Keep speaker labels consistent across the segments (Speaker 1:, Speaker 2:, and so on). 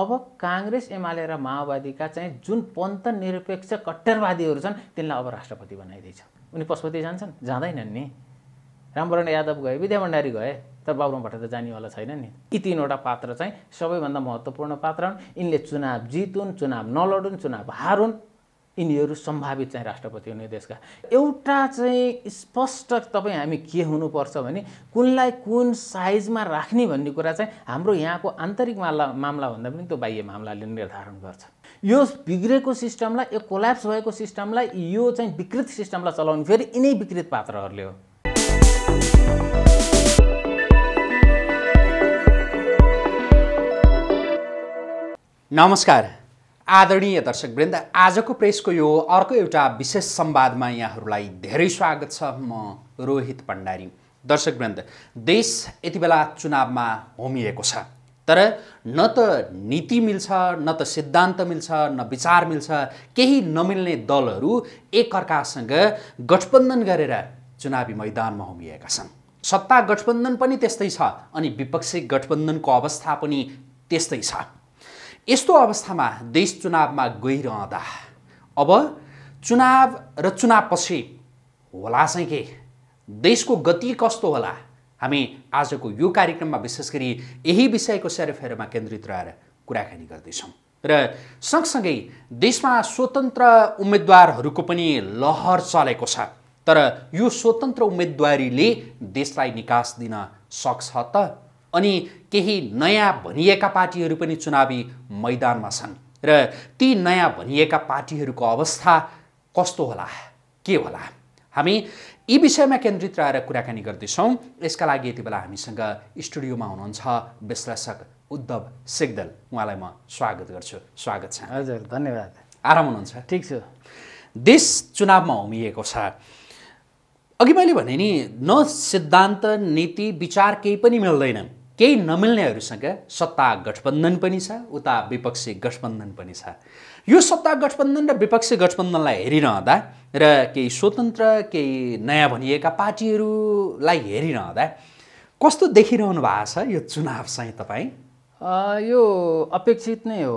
Speaker 1: अब काङ्ग्रेस एमाले र माओवादीका चाहिँ जुन पन्थ निरपेक्ष कट्टरवादीहरू छन् तिनलाई अब राष्ट्रपति बनाइदिएछ उनी पशुपति जान्छन् जाँदैनन् नि रामवरण यादव गए विद्या भण्डारी गए तर बाबुराम भट्ट त जानेवाला छैन नि यी तिनवटा पात्र चाहिँ सबैभन्दा महत्त्वपूर्ण पात्र हुन् यिनले चुनाव जितुन् चुनाव नलडुन् चुनाव हारुन् यिनीहरू सम्भावित चाहिँ राष्ट्रपति हुने देशका एउटा चाहिँ स्पष्ट तपाईँ हामी के हुनुपर्छ भने कुनलाई कुन साइजमा राख्ने भन्ने कुरा चाहिँ हाम्रो यहाँको आन्तरिक मामला भन्दा पनि त्यो बाह्य मामलाले निर्धारण गर्छ यो बिग्रेको सिस्टमलाई यो कोल्याप्स भएको सिस्टमलाई यो चाहिँ विकृत सिस्टमलाई चलाउने फेरि यिनै विकृत पात्रहरूले हो
Speaker 2: नमस्कार आदरणीय दर्शकवृन्द आजको प्रेसको यो अर्को एउटा विशेष संवादमा यहाँहरूलाई धेरै स्वागत छ म रोहित भण्डारी दर्शकवृन्द देश यति बेला चुनावमा होमिएको छ तर न त नीति मिल्छ न त सिद्धान्त मिल्छ न विचार मिल्छ केही नमिल्ने दलहरू एकअर्कासँग गठबन्धन गरेर चुनावी मैदानमा होमिएका छन् सत्ता गठबन्धन पनि त्यस्तै छ अनि विपक्षी गठबन्धनको अवस्था पनि त्यस्तै छ यस्तो अवस्थामा देश चुनावमा गइरहँदा अब चुनाव र चुनावपछि होला चाहिँ के देशको गति कस्तो होला हामी आजको यो कार्यक्रममा विशेष गरी यही विषयको सेरोफेरोमा केन्द्रित रहेर कुराकानी गर्दैछौँ र सँगसँगै देशमा स्वतन्त्र उम्मेद्वारहरूको पनि लहर चलेको छ तर यो स्वतन्त्र उम्मेदवारीले देशलाई निकास दिन सक्छ त अनि केही नयाँ भनिएका पार्टीहरू पनि चुनावी मैदानमा छन् र ती नयाँ भनिएका पार्टीहरूको अवस्था कस्तो होला के होला हामी यी विषयमा केन्द्रित रहेर कुराकानी गर्दैछौँ यसका लागि यति बेला हामीसँग स्टुडियोमा हुनुहुन्छ विश्लेषक उद्धव सिग्दल उहाँलाई म स्वागत गर्छु स्वागत छ हजुर धन्यवाद आराम हुनुहुन्छ ठिक छ देश चुनावमा होमिएको छ अघि मैले भने नि न सिद्धान्त नीति विचार केही पनि मिल्दैनन् केही नमिल्नेहरूसँग सत्ता गठबन्धन पनि छ उता विपक्षी गठबन्धन पनि छ यो सत्ता गठबन्धन र विपक्षी गठबन्धनलाई हेरिरहँदा र केही स्वतन्त्र केही नयाँ भनिएका पार्टीहरूलाई हेरिरहँदा
Speaker 1: कस्तो देखिरहनु भएको छ यो चुनाव चाहिँ तपाईँ यो अपेक्षित नै हो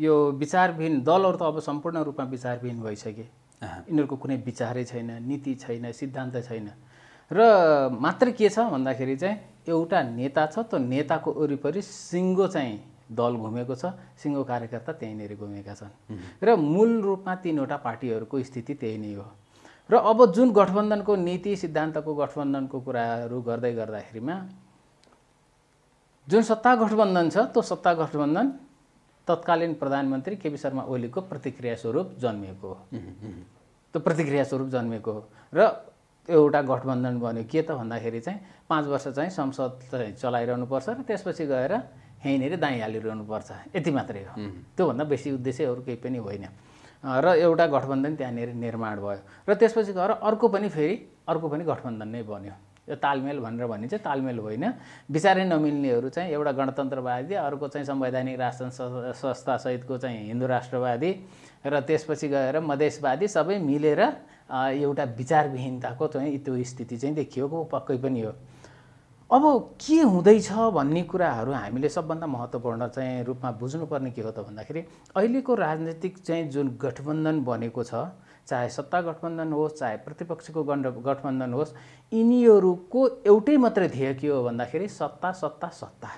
Speaker 1: यो विचारविहीन दलहरू त अब सम्पूर्ण रूपमा विचारविहीन भइसके यिनीहरूको कुनै विचारै छैन नीति छैन सिद्धान्त छैन र मात्र के छ भन्दाखेरि चाहिँ एउटा नेता छ त्यो नेताको वरिपरि सिङ्गो चाहिँ दल घुमेको छ सिङ्गो कार्यकर्ता त्यहीँनिर घुमेका छन् र मूल रूपमा तिनवटा पार्टीहरूको स्थिति त्यही नै हो र अब जुन गठबन्धनको नीति सिद्धान्तको गठबन्धनको कुराहरू गर्दै गर्दाखेरिमा जुन सत्ता गठबन्धन छ त्यो सत्ता गठबन्धन तत्कालीन प्रधानमन्त्री केपी शर्मा ओलीको प्रतिक्रिया स्वरूप जन्मिएको हो त्यो प्रतिक्रिया स्वरूप जन्मिएको हो र एउटा गठबन्धन बन्यो के त भन्दाखेरि चाहिँ पाँच वर्ष चाहिँ संसद चलाइरहनु पर्छ र त्यसपछि गएर यहीँनिर दाइँ हालिरहनु पर्छ यति मात्रै हो त्योभन्दा बेसी उद्देश्य अरू केही पनि होइन र एउटा गठबन्धन त्यहाँनिर निर्माण भयो र त्यसपछि गएर अर्को पनि फेरि अर्को पनि गठबन्धन नै बन्यो यो तालमेल भनेर भनिन्छ तालमेल होइन विचारै नमिल्नेहरू चाहिँ एउटा गणतन्त्रवादी अर्को चाहिँ संवैधानिक राष्ट्र संस्थासहितको चाहिँ हिन्दू राष्ट्रवादी र त्यसपछि गएर मधेसवादी सबै मिलेर एउटा विचारविहीनताको चाहिँ त्यो स्थिति चाहिँ देखिएको पक्कै पनि हो अब के हुँदैछ भन्ने कुराहरू हामीले सबभन्दा महत्त्वपूर्ण चाहिँ रूपमा बुझ्नुपर्ने के हो त भन्दाखेरि अहिलेको राजनीतिक चाहिँ जुन गठबन्धन बनेको छ चाहे सत्ता गठबन्धन होस् चाहे प्रतिपक्षको गण्ड गठबन्धन होस् यिनीहरूको एउटै मात्रै ध्येय के हो भन्दाखेरि सत्ता सत्ता सत्ता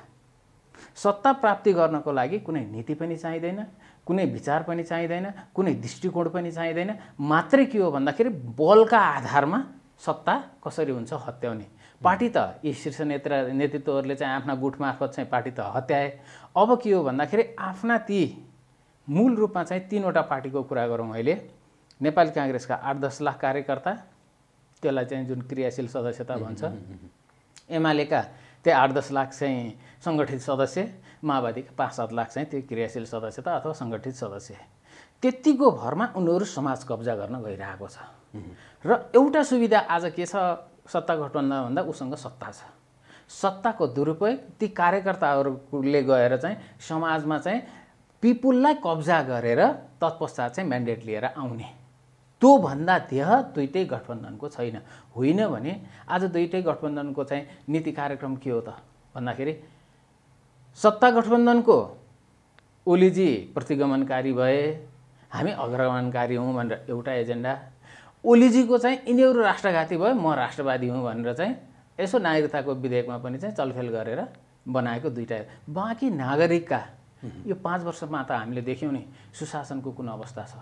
Speaker 1: सत्ता प्राप्ति गर्नको लागि कुनै नीति पनि चाहिँदैन कुनै विचार पनि चाहिँदैन कुनै दृष्टिकोण पनि चाहिँदैन मात्रै के हो भन्दाखेरि बलका आधारमा सत्ता कसरी हुन्छ हत्याउने पार्टी त यी शीर्ष नेत्र नेतृत्वहरूले चाहिँ आफ्ना गुठ मार्फत चाहिँ पार्टी त हत्याए अब के हो भन्दाखेरि आफ्ना ती मूल रूपमा चाहिँ तिनवटा पार्टीको कुरा गरौँ अहिले नेपाली काङ्ग्रेसका आठ दस लाख कार्यकर्ता त्यसलाई चाहिँ जुन क्रियाशील सदस्यता भन्छ एमालेका त्यही आठ दस लाख चाहिँ सङ्गठित सदस्य माओवादीका पाँच सात लाख चाहिँ त्यो क्रियाशील सदस्यता अथवा सङ्गठित सदस्य त्यतिको भरमा उनीहरू समाज कब्जा गर्न गइरहेको छ र एउटा सुविधा आज के छ सत्ता भन्दा उसँग सत्ता छ सत्ताको दुरुपयोग ती कार्यकर्ताहरूले गएर चाहिँ समाजमा चाहिँ पिपुललाई कब्जा गरेर तत्पश्चात चाहिँ म्यान्डेट लिएर आउने त्योभन्दा देह दुइटै गठबन्धनको छैन होइन भने आज दुइटै गठबन्धनको चाहिँ नीति कार्यक्रम के हो त भन्दाखेरि सत्ता गठबन्धनको ओलीजी प्रतिगमनकारी भए हामी अग्रगमनकारी हौँ भनेर एउटा एजेन्डा ओलीजीको चाहिँ यिनीहरू राष्ट्रघाती भयो म राष्ट्रवादी हुँ भनेर चाहिँ यसो नागरिकताको विधेयकमा पनि चाहिँ चलफेल गरेर बनाएको दुइटा बाँकी नागरिकका यो पाँच वर्षमा त हामीले देख्यौँ नि सुशासनको कुन अवस्था छ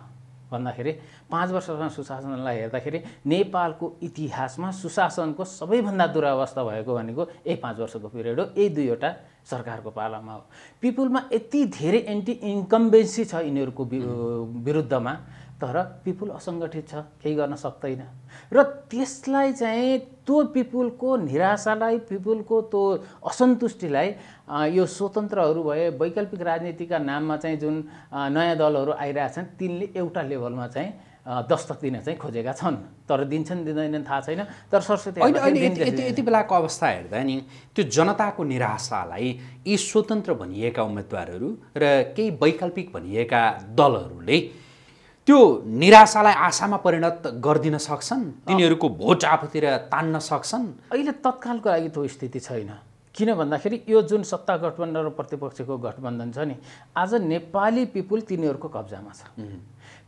Speaker 1: भन्दाखेरि पाँच वर्षसम्म सुशासनलाई हेर्दाखेरि नेपालको इतिहासमा सुशासनको सबैभन्दा दुरावस्था भएको भनेको यही पाँच वर्षको पिरियड हो यही दुईवटा सरकारको पालामा हो पिपुलमा यति धेरै एन्टी इन्कम्बेन्सी छ यिनीहरूको विरुद्धमा तर पिपुल असङ्गठित छ केही गर्न सक्दैन र त्यसलाई चाहिँ त्यो पिपुलको निराशालाई पिपुलको त्यो असन्तुष्टिलाई यो स्वतन्त्रहरू भए वैकल्पिक राजनीतिका नाममा चाहिँ जुन नयाँ दलहरू आइरहेछन् तिनले एउटा लेभलमा चाहिँ दस्तक दिन चाहिँ खोजेका छन् तर दिन्छन् दिँदैनन् थाहा छैन तर सरस्वती यति यति
Speaker 2: बेलाको अवस्था हेर्दा नि त्यो जनताको निराशालाई यी स्वतन्त्र भनिएका उम्मेदवारहरू र केही वैकल्पिक भनिएका दलहरूले त्यो निराशालाई आशामा
Speaker 1: परिणत गरिदिन सक्छन् तिनीहरूको भोट आफूतिर तान्न सक्छन् अहिले तत्कालको लागि त्यो स्थिति छैन किन भन्दाखेरि यो जुन सत्ता गठबन्धन र प्रतिपक्षको गठबन्धन छ नि आज नेपाली पिपुल तिनीहरूको कब्जामा छ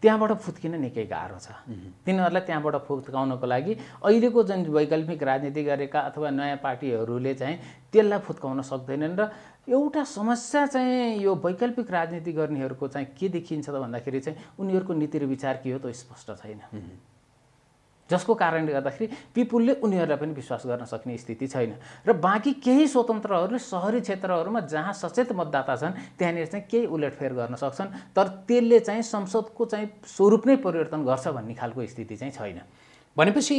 Speaker 1: त्यहाँबाट फुत्किन निकै गाह्रो छ तिनीहरूलाई त्यहाँबाट फुत्काउनको लागि अहिलेको जुन वैकल्पिक राजनीति गरेका अथवा नयाँ पार्टीहरूले चाहिँ त्यसलाई फुत्काउन सक्दैनन् र एउटा समस्या चाहिँ यो वैकल्पिक राजनीति गर्नेहरूको चाहिँ के देखिन्छ त भन्दाखेरि चाहिँ उनीहरूको नीति र विचार के हो त स्पष्ट छैन जसको कारणले गर्दाखेरि पिपुलले उनीहरूलाई पनि विश्वास गर्न सक्ने स्थिति छैन र बाँकी केही स्वतन्त्रहरूले सहरी क्षेत्रहरूमा जहाँ सचेत मतदाता छन् त्यहाँनिर चाहिँ केही उलटफेर गर्न सक्छन् तर त्यसले चाहिँ संसदको चाहिँ स्वरूप नै परिवर्तन गर्छ भन्ने खालको स्थिति चाहिँ छैन भनेपछि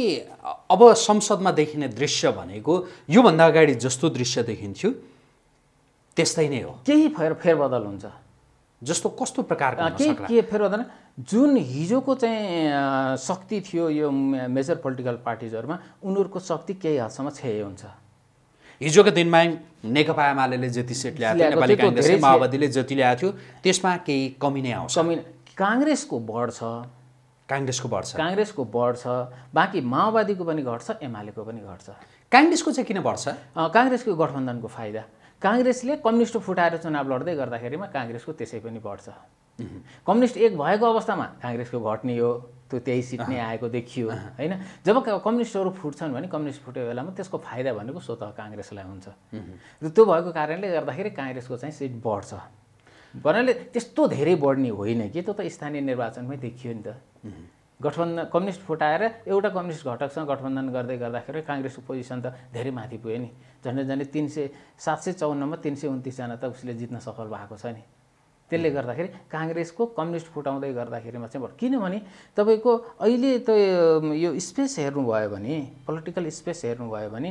Speaker 1: अब संसदमा देखिने दृश्य भनेको
Speaker 2: योभन्दा अगाडि जस्तो दृश्य देखिन्थ्यो त्यस्तै नै हो केही फेर फेरबदल हुन्छ
Speaker 1: जस्तो कस्तो प्रकारको केही के फेरबदल जुन हिजोको चाहिँ शक्ति थियो यो मेजर पोलिटिकल पार्टिजहरूमा उनीहरूको शक्ति केही हदसम्म क्षय हुन्छ
Speaker 2: हिजोको दिनमा नेकपा एमाले जति सेट ल्याएको थियो माओवादीले जति ल्याएको
Speaker 1: थियो त्यसमा केही कमी नै आउँछ कमी काङ्ग्रेसको छ काङ्ग्रेसको बढ्छ काङ्ग्रेसको बढ छ बाँकी माओवादीको पनि घट्छ एमालेको पनि घट्छ काङ्ग्रेसको चाहिँ किन बढ्छ काङ्ग्रेसको गठबन्धनको फाइदा काङ्ग्रेसले कम्युनिस्ट फुटाएर चुनाव लड्दै गर्दाखेरिमा काङ्ग्रेसको त्यसै पनि बढ्छ कम्युनिस्ट एक भएको अवस्थामा काङ्ग्रेसको घट्ने हो त्यो त्यही सिट नै आएको देखियो होइन जब कम्युनिस्टहरू फुट्छन् भने कम्युनिस्ट फुटेको बेलामा त्यसको फाइदा भनेको स्वतः काङ्ग्रेसलाई हुन्छ र त्यो भएको कारणले गर्दाखेरि काङ्ग्रेसको चाहिँ सिट बढ्छ भन्नाले त्यस्तो धेरै बढ्ने होइन कि त्यो त स्थानीय निर्वाचनमै देखियो नि त गठबन्धन कम्युनिस्ट फुटाएर एउटा कम्युनिस्ट घटकसँग गठबन्धन गर्दै गर्दाखेरि काङ्ग्रेसको पोजिसन त धेरै माथि पुग्यो नि झन्डै झन्डै तिन सय सात सय चौन्नमा तिन सय उन्तिसजना त उसले जित्न सफल भएको छ नि त्यसले गर्दाखेरि काङ्ग्रेसको कम्युनिस्ट फुटाउँदै गर्दाखेरिमा चाहिँ किनभने तपाईँको अहिले त यो स्पेस हेर्नुभयो भने पोलिटिकल स्पेस हेर्नुभयो भने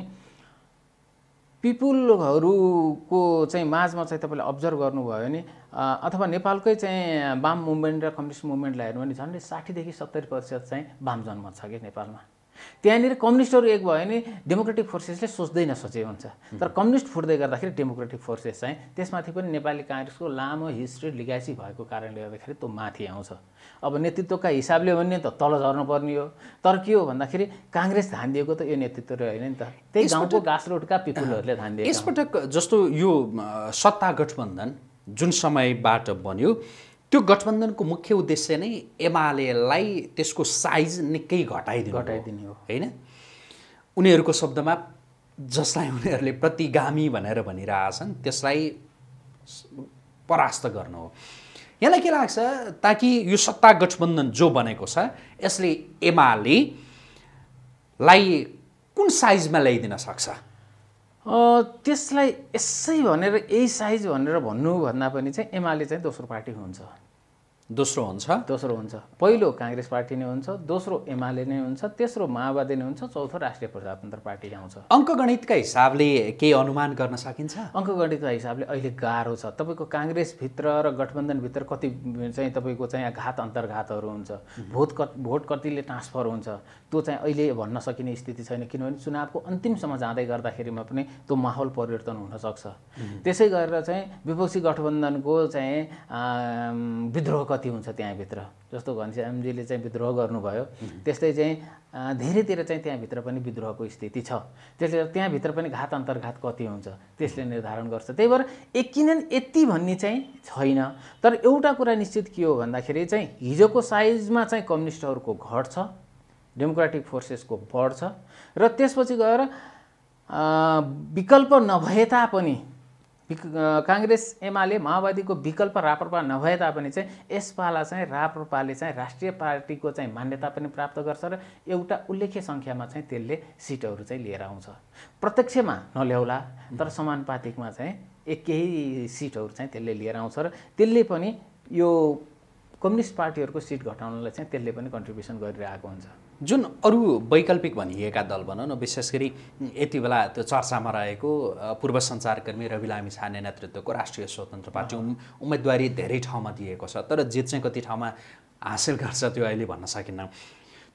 Speaker 1: पिपुलहरूको चाहिँ माझमा चाहिँ तपाईँले अब्जर्भ गर्नुभयो भने अथवा नेपालकै चाहिँ वाम मुभमेन्ट र कम्युनिस्ट मुभमेन्टलाई हेर्नु भने झन्डै साठीदेखि सत्तरी प्रतिशत चाहिँ वाम जन्म छ कि नेपालमा त्यहाँनिर कम्युनिस्टहरू एक भयो भने डेमोक्रेटिक फोर्सेसले सोच्दैन सोचे हुन्छ तर कम्युनिस्ट फुट्दै गर्दाखेरि डेमोक्रेटिक फोर्सेस चाहिँ त्यसमाथि पनि नेपाली काङ्ग्रेसको लामो हिस्ट्री लिगासी भएको कारणले गर्दाखेरि त्यो माथि आउँछ अब नेतृत्वका हिसाबले हो भने त तल झर्नुपर्ने हो तर के हो भन्दाखेरि काङ्ग्रेस धान दिएको त यो नेतृत्व होइन नि त त्यही गाउँको गाँसरोटका पिपुलहरूले धान दिएको
Speaker 2: यसपटक जस्तो यो सत्ता गठबन्धन जुन समयबाट बन्यो त्यो गठबन्धनको मुख्य उद्देश्य नै एमालेलाई त्यसको साइज निकै घटाइदिनु घटाइदिने हो होइन उनीहरूको शब्दमा जसलाई उनीहरूले प्रतिगामी भनेर भनिरहेछन् त्यसलाई परास्त गर्नु हो यहाँलाई के लाग्छ ताकि यो सत्ता गठबन्धन जो बनेको छ यसले
Speaker 1: एमालेलाई कुन साइजमा ल्याइदिन सक्छ त्यसलाई यसै भनेर यही साइज भनेर भन्नुभन्दा पनि चाहिँ एमाले चाहिँ दोस्रो पार्टी हुन्छ दोस्रो हुन्छ दोस्रो हुन्छ पहिलो काङ्ग्रेस पार्टी नै हुन्छ दोस्रो एमाले नै हुन्छ तेस्रो माओवादी नै हुन्छ चौथो राष्ट्रिय प्रजातन्त्र पार्टी आउँछ अङ्कगणितका हिसाबले केही अनुमान गर्न सकिन्छ अङ्कगणितका हिसाबले अहिले गाह्रो छ तपाईँको काङ्ग्रेसभित्र र गठबन्धनभित्र कति चाहिँ तपाईँको चाहिँ घात अन्तर्घातहरू हुन्छ भोट कत भोट कतिले ट्रान्सफर हुन्छ त्यो चाहिँ अहिले भन्न सकिने स्थिति छैन किनभने चुनावको अन्तिमसम्म जाँदै गर्दाखेरिमा पनि त्यो माहौल परिवर्तन हुनसक्छ त्यसै गरेर चाहिँ विपक्षी गठबन्धनको चाहिँ विद्रोह कति हुन्छ त्यहाँभित्र जस्तो घनश्यामजीले चाहिँ विद्रोह गर्नुभयो त्यस्तै चाहिँ धेरैतिर चाहिँ त्यहाँभित्र पनि विद्रोहको स्थिति छ त्यसले गर्दा त्यहाँभित्र पनि घात अन्तर्घात कति हुन्छ त्यसले निर्धारण गर्छ त्यही भएर एकिनन यति भन्ने चाहिँ छैन तर एउटा कुरा निश्चित के हो भन्दाखेरि चाहिँ हिजोको साइजमा चाहिँ कम्युनिस्टहरूको घट छ डेमोक्रेटिक फोर्सेसको बढ्छ र त्यसपछि गएर विकल्प नभए तापनि काङ्ग्रेस एमाले माओवादीको विकल्प राप्रपा नभए तापनि चाहिँ यसपाला चाहिँ राप्रपाले चाहिँ राष्ट्रिय पार्टीको चाहिँ मान्यता पनि प्राप्त गर्छ र एउटा उल्लेख्य सङ्ख्यामा चाहिँ त्यसले सिटहरू चाहिँ लिएर आउँछ प्रत्यक्षमा नल्याउला तर समानुपातिकमा चाहिँ केही सिटहरू चाहिँ त्यसले लिएर आउँछ र त्यसले पनि यो कम्युनिस्ट पार्टीहरूको सिट घटाउनलाई चाहिँ त्यसले पनि कन्ट्रिब्युसन गरिरहेको हुन्छ
Speaker 2: जुन अरू वैकल्पिक भनिएका दल भनौँ न विशेष गरी यति बेला त्यो चर्चामा रहेको पूर्व सञ्चारकर्मी रवि लामी छाने नेतृत्वको राष्ट्रिय स्वतन्त्र पार्टी उम्मेदवारी धेरै ठाउँमा दिएको छ तर जित चाहिँ कति ठाउँमा हासिल गर्छ त्यो अहिले भन्न सकिन्न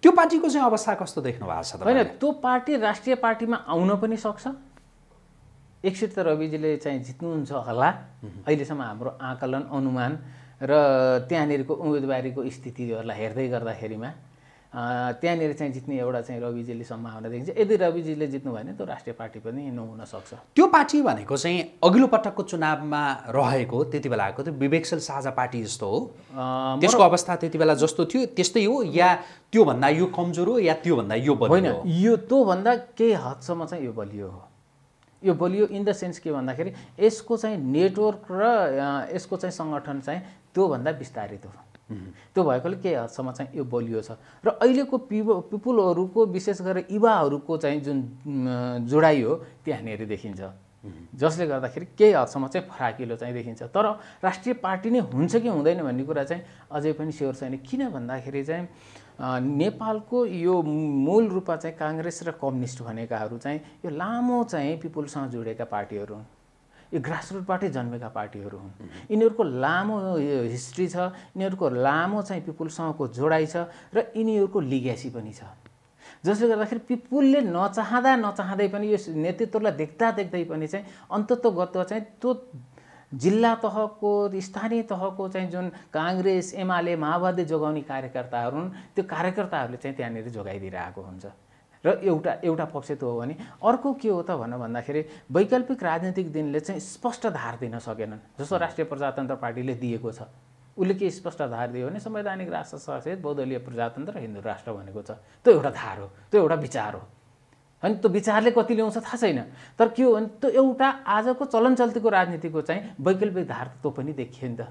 Speaker 2: त्यो पार्टीको चाहिँ अवस्था कस्तो देख्नु भएको छ होइन
Speaker 1: त्यो पार्टी राष्ट्रिय पार्टीमा आउन पनि सक्छ एक सिट त रविजीले चाहिँ जित्नुहुन्छ होला अहिलेसम्म हाम्रो आकलन अनुमान र त्यहाँनिरको उम्मेदवारीको स्थितिहरूलाई हेर्दै गर्दाखेरिमा त्यहाँनिर चाहिँ जित्ने एउटा चाहिँ रविजीले सम्भावना देखिन्छ यदि रविजीले जित्नु भयो भने त राष्ट्रिय पार्टी पनि नहुन सक्छ
Speaker 2: त्यो पार्टी भनेको चाहिँ अघिल्लो पटकको चुनावमा रहेको त्यति बेलाको त्यो विवेकशील साझा पार्टी जस्तो हो त्यसको अवस्था त्यति बेला जस्तो थियो त्यस्तै हो या त्योभन्दा यो कमजोर हो या त्योभन्दा यो बलियो होइन
Speaker 1: यो त्योभन्दा केही हदसम्म चाहिँ यो बलियो हो यो बलियो इन द सेन्स के भन्दाखेरि यसको चाहिँ नेटवर्क र यसको चाहिँ सङ्गठन चाहिँ त्योभन्दा विस्तारित हो त्यो भएकोले केही हदसम्म चाहिँ यो बलियो छ र अहिलेको पिप पिपुलहरूको विशेष गरेर युवाहरूको चाहिँ जुन जोडाइ हो त्यहाँनिर देखिन्छ जसले गर्दाखेरि केही हदसम्म चाहिँ फराकिलो चाहिँ देखिन्छ तर राष्ट्रिय पार्टी नै हुन्छ कि हुँदैन भन्ने कुरा चाहिँ अझै पनि स्योर छैन किन भन्दाखेरि चाहिँ नेपालको यो मूल रूपमा चाहिँ काङ्ग्रेस र कम्युनिस्ट भनेकाहरू चाहिँ यो लामो चाहिँ पिपुलसँग जोडेका पार्टीहरू हुन् यो ग्रासरुटबाटै जन्मेका पार्टीहरू हुन् यिनीहरूको लामो हिस्ट्री छ यिनीहरूको लामो चाहिँ पिपुलसँगको जोडाइ छ र यिनीहरूको लिग्यासी पनि छ जसले गर्दाखेरि पिपुलले नचाहँदा नचाहँदै पनि यो नेतृत्वलाई देख्दा देख्दै पनि चाहिँ अन्तत्वगत चाहिँ त्यो जिल्ला तहको स्थानीय तहको चाहिँ जुन काङ्ग्रेस एमाले माओवादी जोगाउने कार्यकर्ताहरू हुन् त्यो कार्यकर्ताहरूले चाहिँ त्यहाँनिर जोगाइदिइरहेको हुन्छ र एउटा एउटा पक्ष त हो भने अर्को के हो त भन भन्दाखेरि वैकल्पिक राजनीतिक दिनले चाहिँ स्पष्ट धार दिन सकेनन् जस्तो राष्ट्रिय प्रजातन्त्र पार्टीले दिएको छ उसले के स्पष्ट धार दियो भने संवैधानिक राष्ट्र सहित बौद्धलीय प्रजातन्त्र हिन्दू राष्ट्र भनेको छ त्यो एउटा धार हो त्यो एउटा विचार हो होइन त्यो विचारले कति ल्याउँछ थाहा छैन तर के हो भने त्यो एउटा आजको चलनचल्तीको राजनीतिको चाहिँ वैकल्पिक धार त्यो पनि देखियो नि त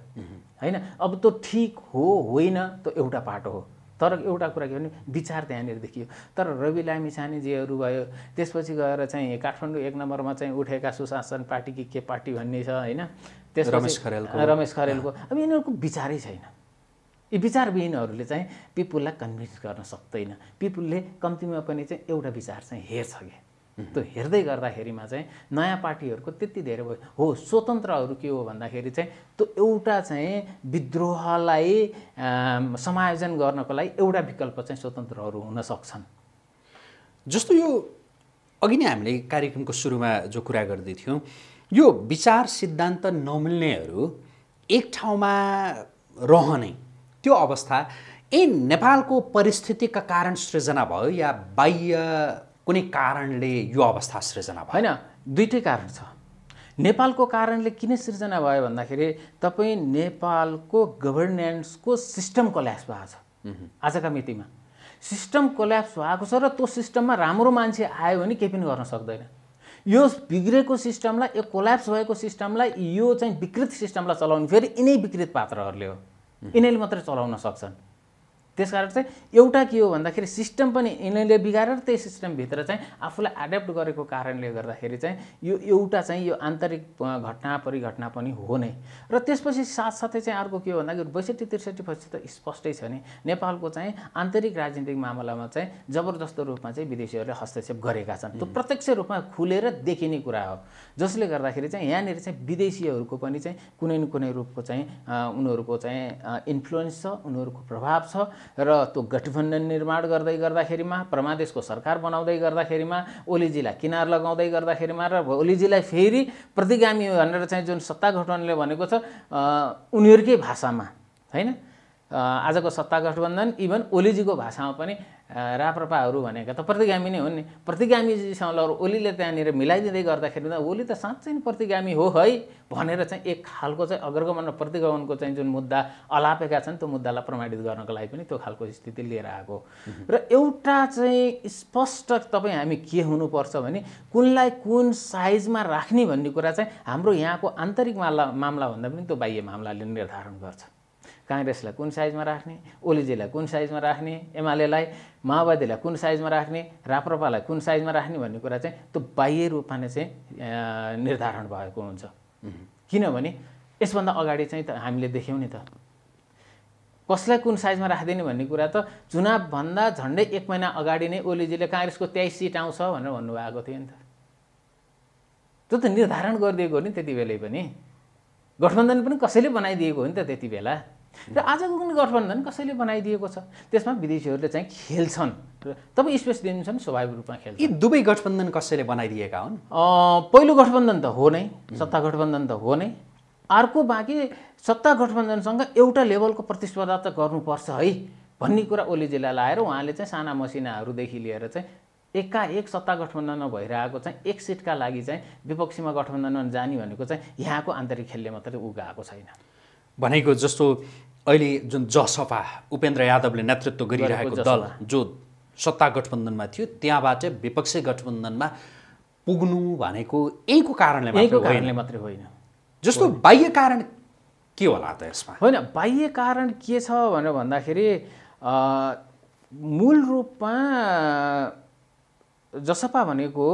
Speaker 1: होइन अब त्यो ठिक हो होइन त्यो एउटा पाटो हो तर एउटा कुरा के भने विचार त्यहाँनिर देखियो तर रवि लामी छानेजीहरू भयो त्यसपछि गएर चाहिँ काठमाडौँ एक नम्बरमा चाहिँ उठेका सुशासन पार्टी कि के पार्टी भन्ने छ होइन त्यस रमेश खरेलको रमेश खरेलको अब यिनीहरूको विचारै छैन यी विचारविहीनहरूले चाहिँ पिपुललाई कन्भिन्स गर्न सक्दैन पिपुलले कम्तीमा पनि चाहिँ एउटा विचार चाहिँ हेर्छ क्या त्यो हेर्दै गर्दाखेरिमा चाहिँ नयाँ पार्टीहरूको त्यति धेरै भयो हो स्वतन्त्रहरू के हो भन्दाखेरि चाहिँ त्यो एउटा चाहिँ विद्रोहलाई समायोजन गर्नको लागि एउटा विकल्प चाहिँ स्वतन्त्रहरू हुन सक्छन् जस्तो यो अघि नै हामीले कार्यक्रमको सुरुमा
Speaker 2: जो कुरा गर्दै थियौँ यो विचार सिद्धान्त नमिल्नेहरू एक ठाउँमा रहने त्यो अवस्था ए नेपालको परिस्थितिका कारण सृजना भयो या बाह्य कुनै कारणले यो अवस्था सृजना भयो होइन
Speaker 1: दुइटै कारण छ नेपालको कारणले किन सृजना भयो भन्दाखेरि तपाईँ नेपालको गभर्नेन्सको सिस्टम कोल्याप्स भएको छ आजका मितिमा सिस्टम कोल्याप्स भएको छ र त्यो सिस्टममा राम्रो मान्छे आयो भने केही पनि गर्न सक्दैन यो बिग्रेको सिस्टमलाई यो कोल्याप्स भएको सिस्टमलाई यो चाहिँ विकृत सिस्टमलाई चलाउने फेरि यिनै विकृत पात्रहरूले हो यिनीहरूले मात्रै चलाउन सक्छन् त्यस कारण चाहिँ एउटा के हो भन्दाखेरि सिस्टम पनि यिनीहरूले बिगारेर त्यही सिस्टमभित्र चाहिँ आफूलाई एडेप्ट गरेको कारणले गर्दाखेरि चाहिँ यो एउटा चाहिँ यो आन्तरिक घटना परिघटना पनि हो नै र त्यसपछि साथसाथै चाहिँ अर्को के हो भन्दाखेरि बैसठी त्रिसठी पछि त स्पष्टै छ नि नेपालको चाहिँ आन्तरिक राजनीतिक मामलामा चाहिँ जबरजस्त रूपमा चाहिँ विदेशीहरूले हस्तक्षेप गरेका छन् त्यो प्रत्यक्ष रूपमा खुलेर देखिने कुरा हो जसले गर्दाखेरि चाहिँ यहाँनिर चाहिँ विदेशीहरूको पनि चाहिँ कुनै न कुनै रूपको चाहिँ उनीहरूको चाहिँ इन्फ्लुएन्स छ उनीहरूको प्रभाव छ र त्यो गठबन्धन निर्माण गर्दै गर्दाखेरिमा प्रमादेशको सरकार बनाउँदै गर्दाखेरिमा ओलीजीलाई किनार लगाउँदै गर्दाखेरिमा र ओलीजीलाई फेरि प्रतिगामी भनेर चाहिँ जुन सत्ता गठनले भनेको छ उनीहरूकै भाषामा होइन आजको सत्ता गठबन्धन इभन ओलीजीको भाषामा पनि राप्रपाहरू भनेका त प्रतिगामी नै हुन् नि प्रतिगामीजीसँग लगेर ओलीले त्यहाँनिर मिलाइदिँदै गर्दाखेरि त ओली त साँच्चै नै प्रतिगामी हो है भनेर चाहिँ एक खालको चाहिँ अग्रगमन र प्रतिगमनको चाहिँ जुन मुद्दा अलापेका छन् त्यो मुद्दालाई प्रमाणित गर्नको लागि पनि त्यो खालको स्थिति लिएर आएको र एउटा चाहिँ स्पष्ट तपाईँ हामी के हुनुपर्छ भने कुनलाई कुन साइजमा राख्ने भन्ने कुरा चाहिँ हाम्रो यहाँको आन्तरिक मामला मामलाभन्दा पनि त्यो बाह्य मामलाले निर्धारण गर्छ काङ्ग्रेसलाई कुन साइजमा राख्ने ओलीजीलाई कुन साइजमा राख्ने एमालेलाई माओवादीलाई कुन साइजमा राख्ने राप्रपालाई कुन साइजमा राख्ने भन्ने कुरा चाहिँ त्यो बाह्य रूपमा नै चाहिँ निर्धारण भएको हुन्छ किनभने यसभन्दा अगाडि चाहिँ त हामीले देख्यौँ नि त कसलाई कुन साइजमा राखिदिने भन्ने कुरा त चुनावभन्दा झन्डै एक महिना अगाडि नै ओलीजीले काङ्ग्रेसको तेइस सिट आउँछ भनेर भन्नुभएको थियो नि त त्यो त निर्धारण गरिदिएको हो नि त्यति बेलै पनि गठबन्धन पनि कसैले बनाइदिएको हो नि त त्यति बेला र आजको पनि गठबन्धन कसैले बनाइदिएको छ त्यसमा विदेशीहरूले चाहिँ खेल्छन् तब स्पेस दिन्छन् स्वाभाविक रूपमा खेल्छ यी दुवै गठबन्धन कसैले बनाइदिएका हुन् पहिलो गठबन्धन त हो नै सत्ता गठबन्धन त हो नै अर्को बाँकी सत्ता गठबन्धनसँग एउटा लेभलको प्रतिस्पर्धा त गर्नुपर्छ है भन्ने कुरा ओलीजीलाई लाएर उहाँले चाहिँ साना मसिनाहरूदेखि लिएर चाहिँ एकाएक सत्ता गठबन्धनमा भइरहेको चाहिँ एक सिटका लागि चाहिँ विपक्षीमा गठबन्धनमा जाने भनेको चाहिँ यहाँको आन्तरिक खेलले मात्रै उगाएको छैन
Speaker 2: भनेको जस्तो अहिले जुन जसपा उपेन्द्र यादवले नेतृत्व गरिरहेको दल जो सत्ता गठबन्धनमा थियो त्यहाँबाट विपक्षी गठबन्धनमा पुग्नु भनेको
Speaker 1: यहीँको कारणले कारणले मात्रै होइन जस्तो बाह्य कारण के होला त यसमा होइन बाह्य कारण के छ भनेर भन्दाखेरि मूल रूपमा जसपा भनेको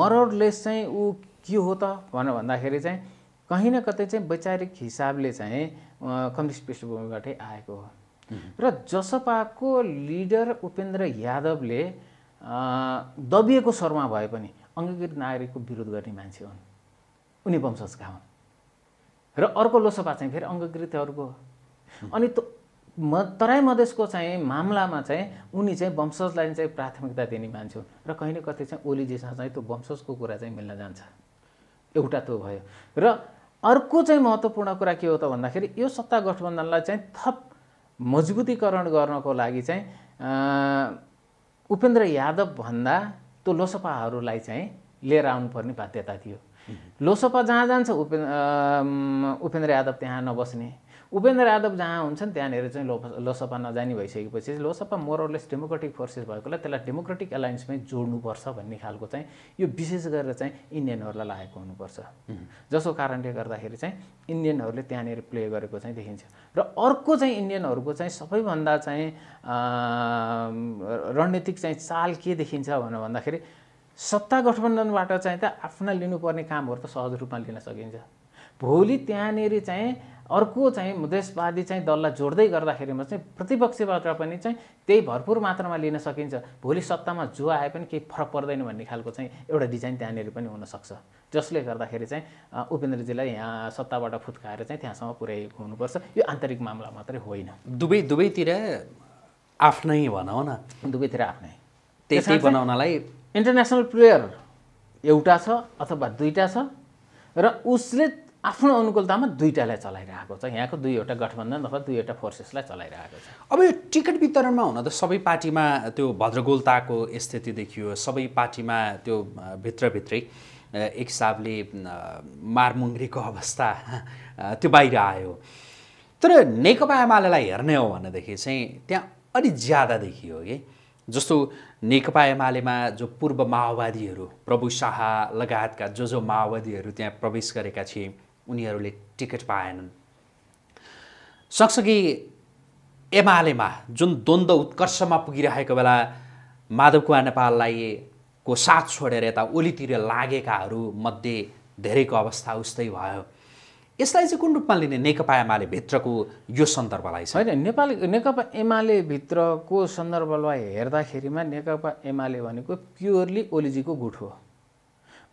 Speaker 1: मररलेस चाहिँ ऊ के हो त भनेर भन्दाखेरि चाहिँ कहीँ न कतै चाहिँ वैचारिक हिसाबले चाहिँ कम्युनिस्ट पृष्ठभूमिबाटै आएको हो र जसपाको लिडर उपेन्द्र यादवले दबिएको स्वरमा भए पनि अङ्गीकृत नागरिकको विरोध गर्ने मान्छे हुन् उनी वंशजका हुन् र अर्को लोसपा चाहिँ फेरि अङ्गीकृतहरूको अनि म तराई मधेसको चाहिँ मामलामा चाहिँ उनी चाहिँ वंशजलाई चाहिँ प्राथमिकता दिने मान्छे हुन् र कहीँ न कतै चाहिँ ओलीजीसँग चाहिँ त्यो वंशजको कुरा चाहिँ मिल्न जान्छ एउटा त्यो भयो र अर्को चाहिँ महत्त्वपूर्ण कुरा के हो त भन्दाखेरि यो सत्ता गठबन्धनलाई चाहिँ थप मजबुतीकरण गर्नको लागि चाहिँ उपेन्द्र यादवभन्दा त्यो लोसपाहरूलाई चाहिँ लिएर आउनुपर्ने बाध्यता थियो लोसपा जहाँ जान्छ उपेन्द्र उपेन्द्र यादव त्यहाँ नबस्ने उपेन्द्र यादव जहाँ हुन्छन् त्यहाँनिर चाहिँ लो लोसपा नजाने भइसकेपछि लोसपा मोरलेस डेमोक्रेटिक फोर्सेस भएकोले त्यसलाई डेमोक्रेटिक एलायन्समै जोड्नुपर्छ भन्ने खालको चाहिँ यो विशेष गरेर चाहिँ इन्डियनहरूलाई लागेको हुनुपर्छ जसको कारणले गर्दाखेरि चाहिँ इन्डियनहरूले त्यहाँनिर प्ले गरेको चाहिँ देखिन्छ र अर्को चाहिँ इन्डियनहरूको चाहिँ सबैभन्दा चाहिँ रणनीतिक चाहिँ चाल के देखिन्छ भनेर भन्दाखेरि सत्ता गठबन्धनबाट चाहिँ त आफ्ना लिनुपर्ने कामहरू त सहज रूपमा लिन सकिन्छ भोलि त्यहाँनिर चाहिँ अर्को चाहिँ मधेसवादी चाहिँ दललाई जोड्दै गर्दाखेरिमा चाहिँ प्रतिपक्षबाट पनि चाहिँ त्यही भरपुर मात्रामा लिन सकिन्छ भोलि सत्तामा जो आए पनि केही फरक पर्दैन भन्ने खालको चाहिँ एउटा डिजाइन त्यहाँनिर पनि हुनसक्छ जसले गर्दाखेरि चाहिँ उपेन्द्रजीलाई यहाँ सत्ताबाट फुत्काएर चाहिँ त्यहाँसम्म पुर्याएको हुनुपर्छ यो आन्तरिक मामला मात्रै होइन दुवै दुवैतिर आफ्नै भनौँ न दुवैतिर आफ्नै त्यसै बनाउनलाई इन्टरनेसनल प्लेयर एउटा छ अथवा दुईवटा छ र उसले आफ्नो अनुकूलतामा दुईवटालाई चलाइरहेको छ यहाँको दुईवटा गठबन्धन अथवा दुईवटा फोर्सेसलाई चलाइरहेको छ अब यो टिकट वितरणमा
Speaker 2: हुन त सबै पार्टीमा त्यो भद्रगोलताको स्थिति देखियो सबै पार्टीमा त्यो भित्रभित्रै एक हिसाबले मारमुङ्ग्रीको अवस्था त्यो बाहिर आयो तर नेकपा एमालेलाई हेर्ने हो भनेदेखि चाहिँ त्यहाँ अलिक ज्यादा देखियो कि जस्तो नेकपा एमालेमा जो पूर्व माओवादीहरू प्रभु शाह लगायतका जो जो माओवादीहरू त्यहाँ प्रवेश गरेका थिए उनीहरूले टिकट पाएनन् सँगसँगै एमालेमा जुन द्वन्द्व उत्कर्षमा पुगिरहेको बेला माधव कुमार नेपाललाई को साथ छोडेर यता ओलीतिर मध्ये धेरैको अवस्था उस्तै भयो यसलाई चाहिँ कुन
Speaker 1: रूपमा लिने नेकपा एमाले भित्रको यो सन्दर्भलाई होइन नेपाली नेकपा एमाले भित्रको सन्दर्भलाई हेर्दाखेरिमा नेकपा एमाले भनेको प्योरली ओलीजीको गुठ हो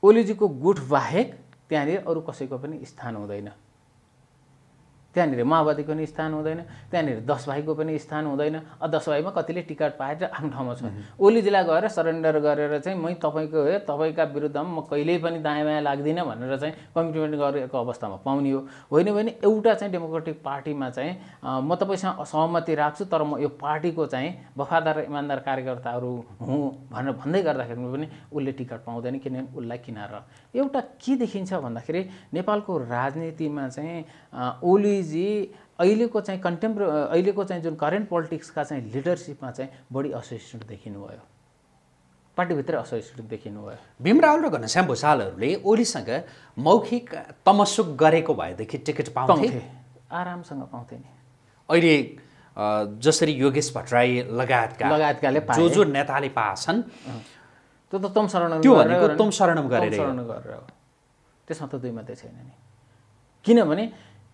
Speaker 1: ओलीजीको गुठ बाहेक त्यहाँनिर अरू कसैको पनि स्थान हुँदैन त्यहाँनिर माओवादीको पनि स्थान हुँदैन त्यहाँनिर दस भाइको पनि स्थान हुँदैन दस भाइमा कतिले टिकट पाएर आफ्नो ठाउँमा छ ओली जिल्ला गएर सरेन्डर गरेर चाहिँ मै तपाईँको हो तपाईँका विरुद्धमा म कहिल्यै पनि दायाँ बायाँ लाग्दिनँ भनेर चाहिँ कमिटमेन्ट गरेको अवस्थामा पाउने होइन भने एउटा चाहिँ डेमोक्रेटिक पार्टीमा चाहिँ म तपाईँसँग सहमति राख्छु तर म यो पार्टीको चाहिँ वफादार इमान्दार कार्यकर्ताहरू हुँ भनेर भन्दै गर्दाखेरि पनि उसले टिकट पाउँदैन किनभने उसलाई किनार एउटा के देखिन्छ भन्दाखेरि नेपालको राजनीतिमा चाहिँ ओलीजी अहिलेको चाहिँ कन्टेम्प्र अहिलेको चाहिँ जुन करेन्ट पोलिटिक्सका चाहिँ लिडरसिपमा चाहिँ बढी असहिष्णु देखिनुभयो पार्टीभित्र असहिष्णु देखिनुभयो
Speaker 2: भीमरावल र घनश्याम भूषालहरूले ओलीसँग मौखिक तमसुक गरेको भएदेखि टिकट पाउँथे
Speaker 1: आरामसँग पाउँथे नि
Speaker 2: अहिले जसरी योगेश भट्टराई लगायतका लगायतकाले जो जो नेताले पाछन्
Speaker 1: त्यो त तम शरण त्यो भनेको तम शरणम गरेर त्यसमा त दुई मात्रै छैन नि किनभने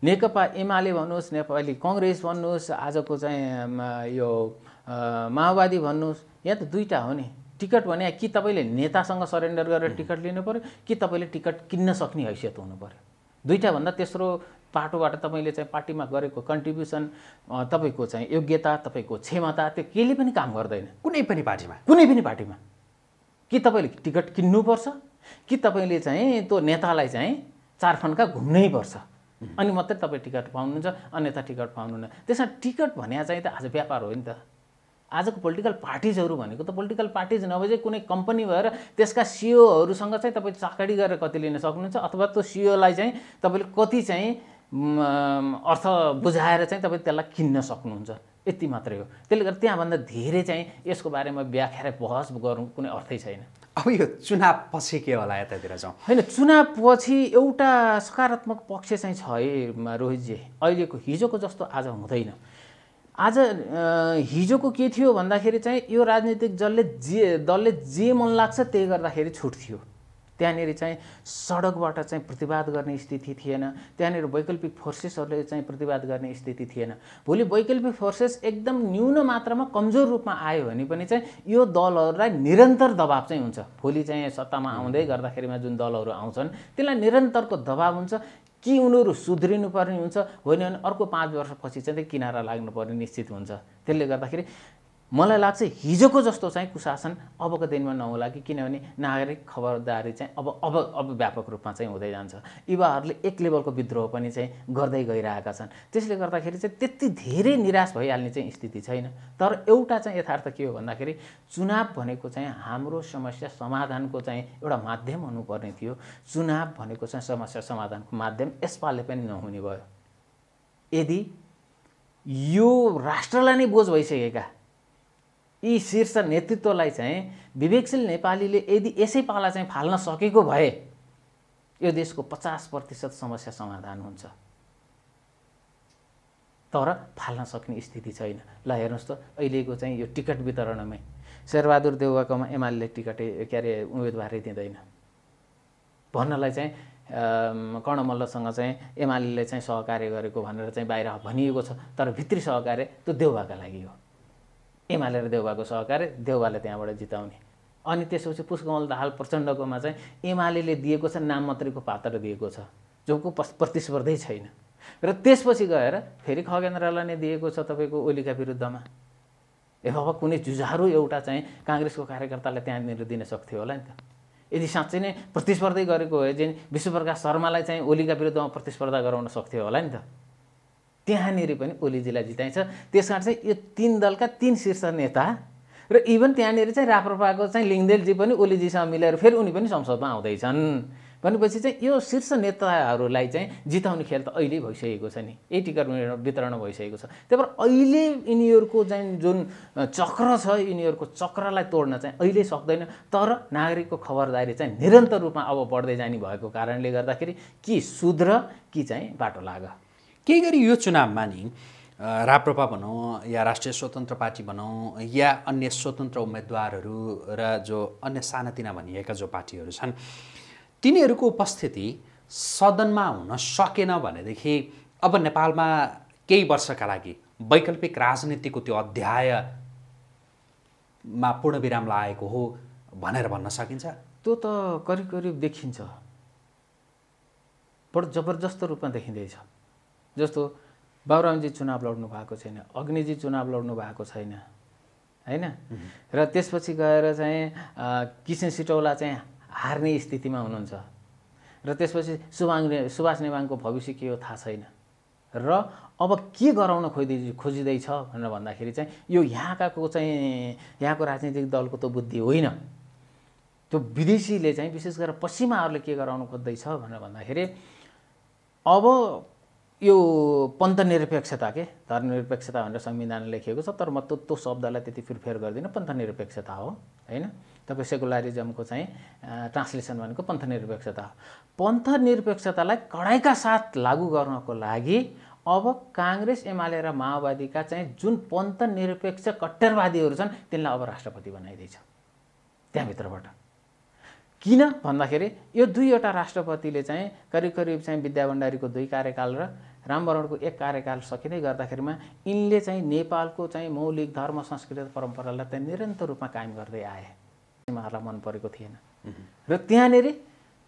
Speaker 1: नेकपा एमाले भन्नुहोस् नेपाली कङ्ग्रेस भन्नुहोस् आजको चाहिँ यो माओवादी भन्नुहोस् यहाँ त दुईवटा हो नि टिकट भने कि तपाईँले नेतासँग सरेन्डर गरेर टिकट लिनु पऱ्यो कि तपाईँले टिकट किन्न सक्ने हैसियत हुनु पऱ्यो दुईवटाभन्दा तेस्रो पाटोबाट तपाईँले चाहिँ पार्टीमा गरेको कन्ट्रिब्युसन तपाईँको चाहिँ योग्यता तपाईँको क्षमता त्यो केले पनि काम गर्दैन कुनै पनि पार्टीमा कुनै पनि पार्टीमा कि तपाईँले टिकट किन्नुपर्छ कि तपाईँले चाहिँ त्यो नेतालाई चाहिँ चारफन्का घुम्नै पर्छ अनि मात्रै तपाईँ टिकट पाउनुहुन्छ अन्यथा टिकट पाउनुहुन्न त्यसमा टिकट भने चाहिँ त आज व्यापार हो नि त आजको पोलिटिकल पार्टिजहरू भनेको त पोलिटिकल पार्टिज नभए चाहिँ कुनै कम्पनी भएर त्यसका सिओहरूसँग चाहिँ तपाईँ चाकडी गरेर कति लिन सक्नुहुन्छ अथवा त्यो सिओलाई चाहिँ तपाईँले कति चाहिँ अर्थ बुझाएर चाहिँ तपाईँ त्यसलाई किन्न सक्नुहुन्छ यति मात्रै हो त्यसले गर्दा त्यहाँभन्दा धेरै चाहिँ यसको बारेमा व्याख्या बहस गर्नु कुनै अर्थै छैन अब यो चुनाव पछि के होला यतातिर जाउँ होइन पछि एउटा सकारात्मक पक्ष चाहिँ छ है रोहितजी अहिलेको हिजोको जस्तो आज हुँदैन आज हिजोको के थियो भन्दाखेरि चाहिँ यो राजनीतिक जसले जे दलले जे मन लाग्छ त्यही गर्दाखेरि छुट थियो त्यहाँनिर चाहिँ सडकबाट चाहिँ प्रतिवाद गर्ने स्थिति थिएन त्यहाँनिर वैकल्पिक फोर्सेसहरूले चाहिँ प्रतिवाद गर्ने स्थिति थिएन भोलि वैकल्पिक फोर्सेस एकदम न्यून मात्रामा कमजोर रूपमा आयो भने पनि चाहिँ यो दलहरूलाई निरन्तर दबाब चाहिँ हुन्छ भोलि चाहिँ सत्तामा आउँदै गर्दाखेरिमा जुन दलहरू आउँछन् त्यसलाई निरन्तरको दबाब हुन्छ कि उनीहरू सुध्रिनु पर्ने हुन्छ होइन भने अर्को पाँच वर्षपछि चाहिँ किनारा लाग्नुपर्ने निश्चित हुन्छ त्यसले गर्दाखेरि मलाई लाग्छ हिजोको जस्तो चाहिँ कुशासन अबको दिनमा नहोला कि किनभने नागरिक खबरदारी चाहिँ अब अब अब व्यापक रूपमा चाहिँ हुँदै जान्छ युवाहरूले एक लेभलको विद्रोह पनि चाहिँ गर्दै गइरहेका छन् त्यसले गर्दाखेरि चाहिँ त्यति धेरै निराश भइहाल्ने चाहिँ स्थिति छैन तर एउटा चाहिँ यथार्थ के हो भन्दाखेरि चुनाव भनेको चाहिँ हाम्रो समस्या समाधानको चाहिँ एउटा माध्यम हुनुपर्ने थियो चुनाव भनेको चाहिँ समस्या समाधानको माध्यम यसपालि पनि नहुने भयो यदि यो राष्ट्रलाई नै बोझ भइसकेका यी शीर्ष नेतृत्वलाई चाहिँ विवेकशील नेपालीले यदि यसै पाला चाहिँ फाल्न सकेको भए यो देशको पचास प्रतिशत समस्या समाधान हुन्छ तर फाल्न सक्ने स्थिति छैन ल हेर्नुहोस् त अहिलेको चाहिँ यो टिकट वितरणमै शेरबहादुर देउवाकोमा एमाले टिकट के अरे उम्मेदवारै दिँदैन भन्नलाई चाहिँ कर्णमल्लसँग चाहिँ एमाले चाहिँ सहकार्य गरेको भनेर चाहिँ बाहिर भनिएको छ तर भित्री सहकार्य त्यो देउवाका लागि हो एमाले र देउबाको सहकार्य देउबाले त्यहाँबाट जिताउने अनि त्यसपछि पुष्पकमल दाहाल प्रचण्डकोमा चाहिँ एमाले दिएको छ नाम मात्रैको पात्र दिएको छ जोको प्रतिस्पर्धै छैन र त्यसपछि गएर फेरि खगेन्द्रलाई नै दिएको छ तपाईँको ओलीका विरुद्धमा ए बाबा कुनै जुझारु एउटा चाहिँ काङ्ग्रेसको कार्यकर्ताले त्यहाँनिर दिन सक्थ्यो होला नि त यदि साँच्चै नै प्रतिस्पर्धै गरेको भए चाहिँ विश्वप्रकाश शर्मालाई चाहिँ ओलीका विरुद्धमा प्रतिस्पर्धा गराउन सक्थ्यो होला नि त त्यहाँनिर पनि ओलीजीलाई जिताइन्छ त्यस कारण चाहिँ यो तिन दलका तिन शीर्ष नेता र इभन त्यहाँनिर चाहिँ राप्रपाको चाहिँ लिङ्गदेलजी पनि ओलीजीसँग मिलेर फेरि उनी पनि संसदमा आउँदैछन् भनेपछि चाहिँ यो शीर्ष नेताहरूलाई चाहिँ जिताउने खेल त अहिले भइसकेको छ नि यही टिकट वितरण भइसकेको छ त्यही भएर अहिले यिनीहरूको चाहिँ जुन चक्र छ यिनीहरूको चक्रलाई तोड्न चाहिँ अहिले सक्दैन तर नागरिकको खबरदारी चाहिँ निरन्तर रूपमा अब बढ्दै जाने भएको कारणले गर्दाखेरि कि सुध्र कि चाहिँ बाटो लाग
Speaker 2: केही गरी यो चुनावमा नि राप्रपा भनौँ या राष्ट्रिय स्वतन्त्र पार्टी भनौँ या अन्य स्वतन्त्र उम्मेदवारहरू र जो अन्य सानातिना भनिएका जो पार्टीहरू छन् तिनीहरूको उपस्थिति सदनमा हुन सकेन भनेदेखि अब नेपालमा केही वर्षका लागि वैकल्पिक राजनीतिको त्यो अध्यायमा विराम लागेको हो भनेर भन्न सकिन्छ
Speaker 1: त्यो त करिब करिब देखिन्छ बडो जबरजस्त रूपमा देखिँदैछ जस्तो बाबुरामजी चुनाव लड्नु भएको छैन अग्निजी चुनाव लड्नु भएको छैन होइन र त्यसपछि गएर चाहिँ किसन सिटौला चाहिँ हार्ने स्थितिमा हुनुहुन्छ र त्यसपछि सुभाङ सुभाष नेवाङको भविष्य के हो थाहा छैन र अब के गराउन खोजि खोजिँदैछ भनेर भन्दाखेरि चाहिँ यो यहाँकाको चाहिँ यहाँको राजनीतिक दलको त बुद्धि होइन त्यो विदेशीले चाहिँ विशेष गरेर पश्चिमाहरूले के गराउन खोज्दैछ भनेर भन्दाखेरि अब यो पन्थनिरपेक्षता के धर्मनिरपेक्षता भनेर संविधानले लेखिएको छ तर म त्यो त्यो शब्दलाई त्यति फिरफेर गर्दिनँ पन्थनिरपेक्षता हो होइन तपाईँ सेकुलरिजमको चाहिँ ट्रान्सलेसन भनेको पन्थनिरपेक्षता हो पन्थनिरपेक्षतालाई कडाइका साथ लागू गर्नको लागि अब काङ्ग्रेस एमाले र माओवादीका चाहिँ जुन पन्थनिरपेक्ष कट्टरवादीहरू छन् तिनलाई अब राष्ट्रपति बनाइदिएछ त्यहाँभित्रबाट किन भन्दाखेरि यो दुईवटा राष्ट्रपतिले चाहिँ करिब करिब चाहिँ विद्या भण्डारीको दुई कार्यकाल र रामवरणको एक कार्यकाल सकिँदै गर्दाखेरिमा यिनले चाहिँ नेपालको चाहिँ मौलिक धर्म संस्कृति परम्परालाई चाहिँ निरन्तर रूपमा कायम गर्दै आए उहाँहरूलाई मन परेको थिएन र त्यहाँनिर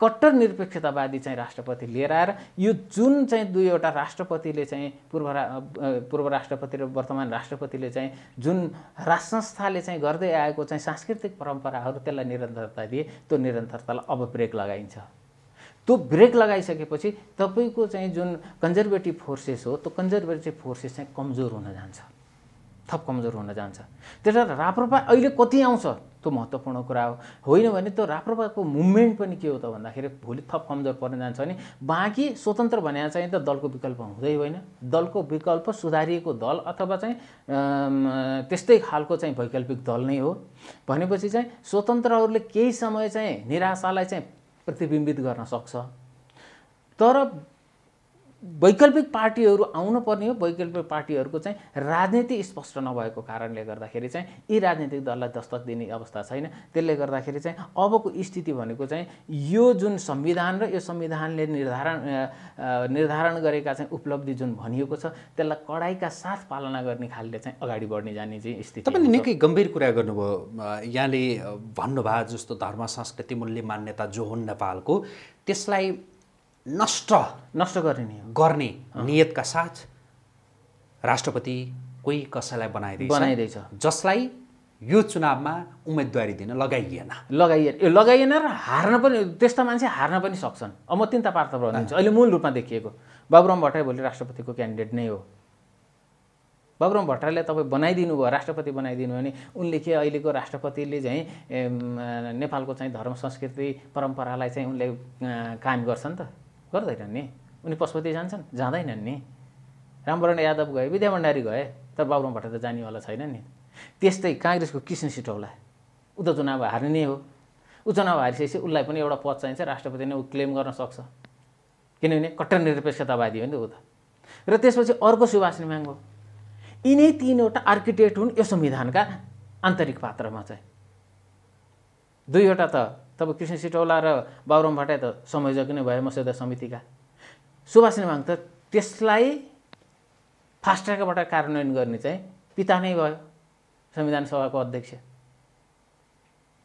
Speaker 1: कट्टर निरपेक्षतावादी चाहिँ राष्ट्रपति लिएर आएर यो जुन चाहिँ दुईवटा राष्ट्रपतिले चाहिँ पूर्व पूर्व राष्ट्रपति र वर्तमान राष्ट्रपतिले चाहिँ जुन राष्ट्र संस्थाले चाहिँ गर्दै आएको चाहिँ सांस्कृतिक परम्पराहरू त्यसलाई निरन्तरता दिए त्यो निरन्तरतालाई अब ब्रेक लगाइन्छ त्यो ब्रेक लगाइसकेपछि तपाईँको चाहिँ जुन कन्जर्भेटिभ फोर्सेस हो त्यो कन्जर्भेटिभ फोर्सेस चाहिँ कमजोर हुन जान्छ थप कमजोर हुन जान्छ त्यसर्थ राप्रपा अहिले कति आउँछ त्यो महत्त्वपूर्ण कुरा हो होइन भने त्यो राप्रपाको मुभमेन्ट पनि के हो त भन्दाखेरि भोलि थप कमजोर पर्न जान्छ भने बाँकी स्वतन्त्र भने चाहिँ त दलको विकल्प हुँदै होइन दलको विकल्प सुधारिएको दल अथवा चाहिँ त्यस्तै खालको चाहिँ वैकल्पिक दल नै हो भनेपछि चाहिँ स्वतन्त्रहरूले केही समय चाहिँ निराशालाई चाहिँ प्रतिबिम्बित गर्न सक्छ तर वैकल्पिक पार्टीहरू आउनु पर्ने हो वैकल्पिक पार्टीहरूको चाहिँ राजनीति स्पष्ट नभएको कारणले गर्दाखेरि चाहिँ यी राजनीतिक दललाई दस्तक दिने अवस्था छैन त्यसले गर्दाखेरि चाहिँ अबको स्थिति भनेको चाहिँ यो जुन संविधान र यो संविधानले निर्धारण निर्धारण गरेका चाहिँ उपलब्धि जुन भनिएको छ त्यसलाई कडाइका साथ पालना गर्ने खालले चाहिँ अगाडि बढ्ने जाने चाहिँ स्थिति तपाईँले निकै
Speaker 2: गम्भीर कुरा गर्नुभयो यहाँले भन्नुभयो जस्तो धर्म संस्कृति मूल्य मान्यता जो हुन् नेपालको त्यसलाई नष्ट नष्ट गर्ने गर्ने नियतका साथ राष्ट्रपति कोही कसैलाई बनाइदिन्छ बनाइँदैछ जसलाई
Speaker 1: यो चुनावमा उम्मेदवारी दिन लगाइएन लगाइए यो लगाइएन र हार्न पनि त्यस्ता मान्छे हार्न पनि सक्छन् अब म तिनवटा पार्थ भनिदिन्छु अहिले मूल रूपमा देखिएको बाबुराम भट्टराई भोलि राष्ट्रपतिको क्यान्डिडेट नै हो बाबुराम भट्टराईलाई तपाईँ बनाइदिनु भयो राष्ट्रपति बनाइदिनु भने उनले के अहिलेको राष्ट्रपतिले चाहिँ नेपालको चाहिँ धर्म संस्कृति परम्परालाई चाहिँ उनले कायम गर्छ नि त गर्दैनन् नि उनी पशुपति जान्छन् जाँदैनन् नि रामवरण यादव गए विद्या भण्डारी गए तर बाबुराम भट्ट त जानेवाला छैन नि त्यस्तै काङ्ग्रेसको कृष्ण सिटौला ऊ त चुनाव हार्ने नै हो ऊ चुनाव हारिसकेपछि उसलाई पनि एउटा पद चाहिन्छ राष्ट्रपति नै ऊ क्लेम गर्न सक्छ किनभने कट्टर निरपेक्षतावादी हो नि त ऊ त र त्यसपछि अर्को सुभाष निमाङ यिनै तिनवटा आर्किटेक्ट हुन् यो संविधानका आन्तरिक पात्रमा चाहिँ दुईवटा त तब कृष्ण सिटौला र बाबुराम भट्टाई त संयोजक नै भए मस्यौदा समितिका सुभाष नेमाङ त त्यसलाई फास्ट ट्र्याकबाट कार्यान्वयन गर्ने चाहिँ पिता नै भयो संविधान सभाको अध्यक्ष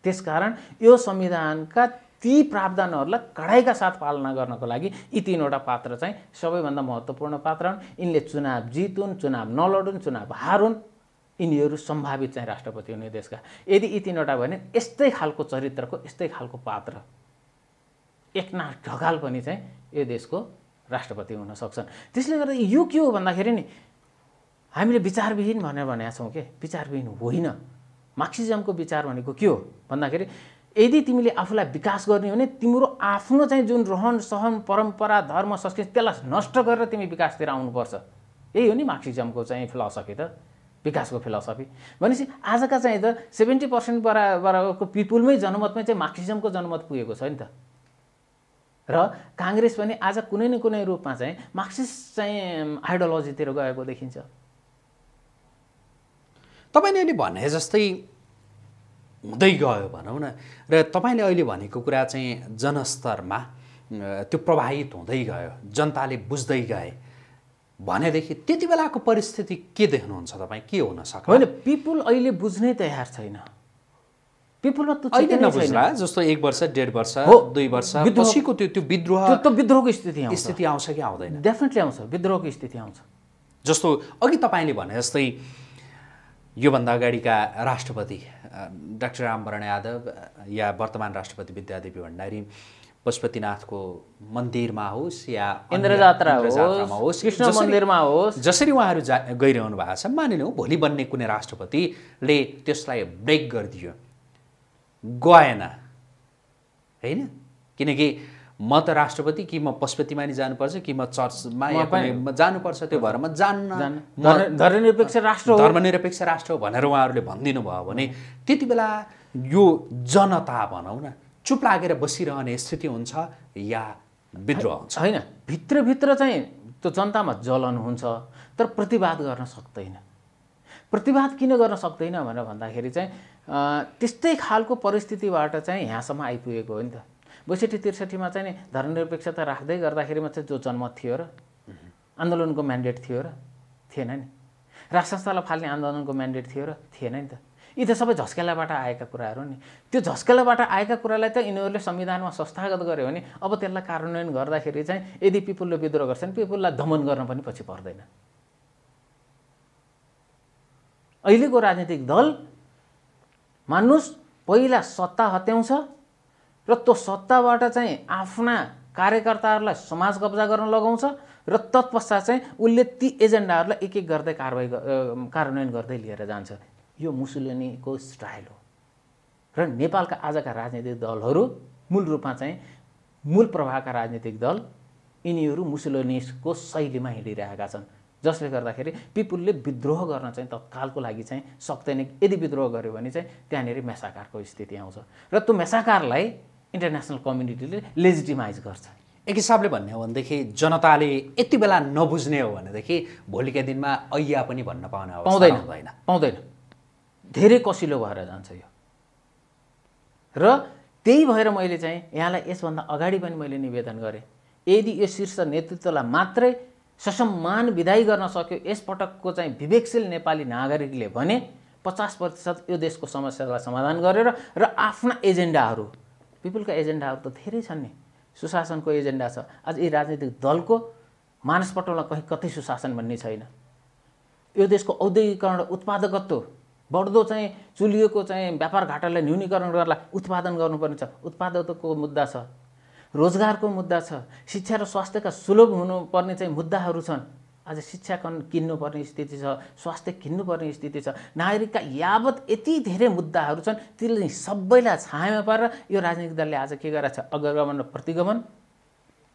Speaker 1: त्यसकारण यो संविधानका ती प्रावधानहरूलाई कडाइका साथ पालना गर्नको लागि यी तिनवटा पात्र चाहिँ सबैभन्दा महत्त्वपूर्ण पात्र हुन् यिनले चुनाव जितुन् चुनाव नलडुन् चुनाव हारुन् यिनीहरू सम्भावित चाहिँ राष्ट्रपति हुने देशका यदि यी तिनवटा भने यस्तै खालको चरित्रको यस्तै खालको पात्र एकनाथ ढकाल पनि चाहिँ यो देशको राष्ट्रपति हुन सक्छन् त्यसले गर्दा यो के हो भन्दाखेरि नि हामीले विचारविहीन भनेर भनेका छौँ के विचारविहीन होइन मार्क्सिजमको विचार भनेको के हो भन्दाखेरि यदि तिमीले आफूलाई विकास गर्ने हो भने तिम्रो आफ्नो चाहिँ जुन रहन सहन परम्परा धर्म संस्कृति त्यसलाई नष्ट गरेर तिमी विकासतिर आउनुपर्छ यही हो नि मार्क्सिजमको चाहिँ फिलोसफी त विकासको फिलोसफी भनेपछि आजका चाहिँ त सेभेन्टी पर्सेन्ट बराबरको पिपुलमै जनमतमै चाहिँ मार्क्सिजमको जनमत पुगेको छ नि त र काङ्ग्रेस पनि आज कुनै न कुनै रूपमा चाहिँ मार्क्सिस्ट चाहिँ आइडियोलोजीतिर गएको देखिन्छ तपाईँले अहिले भने
Speaker 2: जस्तै हुँदै गयो भनौँ न र तपाईँले अहिले भनेको कुरा चाहिँ जनस्तरमा त्यो प्रभावित हुँदै गयो जनताले बुझ्दै गए भनेदेखि त्यति बेलाको परिस्थिति के देख्नुहुन्छ तपाईँ के हुन सक्छ होइन पिपुल अहिले
Speaker 1: बुझ्नै तयार छैन पिपुलमा त अहिले नबुझ्ला
Speaker 2: जस्तो एक वर्ष डेढ वर्ष हो दुई वर्ष पछिको त्यो त्यो विद्रोह त
Speaker 1: विद्रोहको स्थिति स्थिति आउँछ कि आउँदैन डेफिनेटली आउँछ विद्रोहको स्थिति आउँछ
Speaker 2: जस्तो अघि तपाईँले भने जस्तै योभन्दा अगाडिका राष्ट्रपति डाक्टर रामवरण यादव या वर्तमान राष्ट्रपति विद्यादेवी भण्डारी पशुपतिनाथको मन्दिरमा होस् या इन्द्रजात्रा होस् कृष्ण मन्दिरमा होस् जसरी उहाँहरू जा गइरहनु भएको छ मानिलिउँ भोलि बन्ने कुनै राष्ट्रपतिले त्यसलाई ब्रेक गरिदियो गएन होइन किनकि म त राष्ट्रपति कि म पशुपतिमा नि जानुपर्छ कि म चर्चमा जानुपर्छ त्यो भएर म जान्न धर्मनिरपेक्ष राष्ट्र धर्मनिरपेक्ष राष्ट्र हो भनेर उहाँहरूले भनिदिनु भयो भने त्यति बेला यो जनता भनौँ न चुप लागेर बसिरहने
Speaker 1: स्थिति हुन्छ या विद्रोह हुन्छ होइन भित्रभित्र चाहिँ त्यो जनतामा जलन हुन्छ तर प्रतिवाद गर्न सक्दैन प्रतिवाद किन गर्न सक्दैन भनेर भन्दाखेरि चाहिँ त्यस्तै खालको परिस्थितिबाट चाहिँ यहाँसम्म आइपुगेको हो नि त बैसठी त्रिसठीमा चाहिँ नि धर्मनिरपेक्षता राख्दै गर्दाखेरिमा चाहिँ जो जन्म थियो र आन्दोलनको म्यान्डेट थियो र थिएन नि राज संस्थालाई फाल्ने आन्दोलनको म्यान्डेट थियो र थिएन नि त यी त सबै झस्केलाबाट आएका कुराहरू नि त्यो झस्केलाबाट आएका कुरालाई त यिनीहरूले संविधानमा संस्थागत गर्यो भने अब त्यसलाई कार्यान्वयन गर्दाखेरि चाहिँ यदि पिपुलले विद्रोह गर्छ भने पिपुललाई दमन गर्न पनि पछि पर्दैन अहिलेको राजनीतिक दल मान्नुहोस् पहिला सत्ता हत्याउँछ र त्यो सत्ताबाट चाहिँ आफ्ना कार्यकर्ताहरूलाई समाज कब्जा गर्न लगाउँछ र तत्पश्चात चाहिँ उसले ती एजेन्डाहरूलाई एक एक गर्दै कारवाही कार्यान्वयन गर्दै लिएर जान्छ यो मुसुलिनीको स्टाइल हो र नेपालका आजका राजनैतिक दलहरू मूल रूपमा चाहिँ मूल प्रभावका राजनैतिक दल यिनीहरू मुसुलिनीको शैलीमा हिँडिरहेका छन् जसले गर्दाखेरि पिपुलले विद्रोह गर्न चाहिँ तत्कालको लागि चाहिँ सक्दैन यदि विद्रोह गर्यो भने चाहिँ त्यहाँनिर मेसाकारको स्थिति आउँछ र त्यो मेसाकारलाई इन्टरनेसनल कम्युनिटीले लेजिटिमाइज गर्छ एक हिसाबले भन्ने हो भनेदेखि जनताले यति बेला नबुझ्ने हो भनेदेखि भोलिका दिनमा अय्या पनि भन्न पाउने पाउँदैन पाउँदैन धेरै कसिलो भएर जान्छ यो र त्यही भएर मैले चाहिँ यहाँलाई यसभन्दा अगाडि पनि मैले निवेदन गरेँ यदि यो शीर्ष नेतृत्वलाई मात्रै ससम्मान विदाई गर्न सक्यो यसपटकको चाहिँ विवेकशील नेपाली नागरिकले भने पचास प्रतिशत यो देशको समस्यालाई समाधान गरेर र आफ्ना एजेन्डाहरू पिपुलका एजेन्डाहरू त धेरै छन् नि सुशासनको एजेन्डा छ आज यी राजनीतिक दलको मानसपटलमा कहीँ कतै सुशासन भन्ने छैन यो देशको औद्योगिकरण र उत्पादकत्व बढ्दो चाहिँ चुलिएको चाहिँ व्यापार घाटालाई न्यूनीकरण गर्दा उत्पादन गर्नुपर्ने छ उत्पादकको मुद्दा छ रोजगारको मुद्दा छ शिक्षा र स्वास्थ्यका सुलभ हुनुपर्ने चाहिँ मुद्दाहरू छन् आज शिक्षा किन्नुपर्ने स्थिति छ स्वास्थ्य किन्नुपर्ने स्थिति छ नागरिकका यावत यति धेरै मुद्दाहरू छन् तिनले सबैलाई छायामा पारेर यो राजनीतिक दलले आज के छ अगमन र प्रतिगमन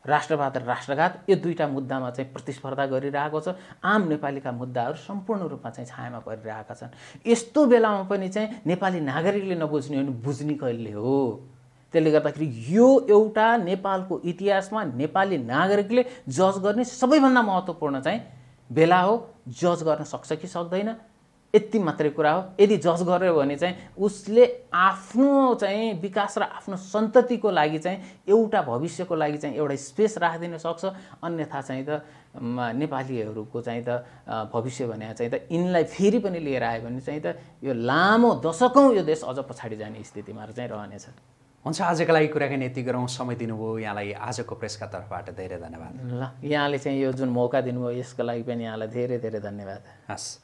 Speaker 1: राष्ट्रवाद र राष्ट्रघात यो दुईवटा मुद्दामा चाहिँ प्रतिस्पर्धा गरिरहेको छ आम नेपालीका मुद्दाहरू सम्पूर्ण रूपमा चाहिँ छायामा परिरहेका छन् यस्तो बेलामा पनि चाहिँ नेपाली नागरिकले नबुझ्ने हो भने बुझ्ने कहिले हो त्यसले गर्दाखेरि यो एउटा नेपालको इतिहासमा नेपाली नागरिकले जज गर्ने सबैभन्दा महत्त्वपूर्ण चाहिँ बेला हो जज गर्न सक्छ कि सक्दैन यति मात्रै कुरा हो यदि जज गर्यो भने चाहिँ उसले आफ्नो चाहिँ विकास र आफ्नो सन्ततिको लागि चाहिँ एउटा भविष्यको लागि चाहिँ एउटा स्पेस राखिदिन सक्छ अन्यथा चाहिँ त नेपालीहरूको चाहिँ त भविष्य भने चाहिँ त यिनलाई फेरि पनि लिएर आयो भने चाहिँ त यो लामो दशकौँ यो देश अझ पछाडि जाने स्थितिमा चाहिँ रहनेछ हुन्छ आजको लागि कुराकानी यति गरौँ
Speaker 2: समय दिनुभयो यहाँलाई आजको प्रेसका तर्फबाट धेरै धन्यवाद ल यहाँले चाहिँ यो जुन मौका दिनुभयो यसको लागि पनि यहाँलाई धेरै धेरै धन्यवाद हस्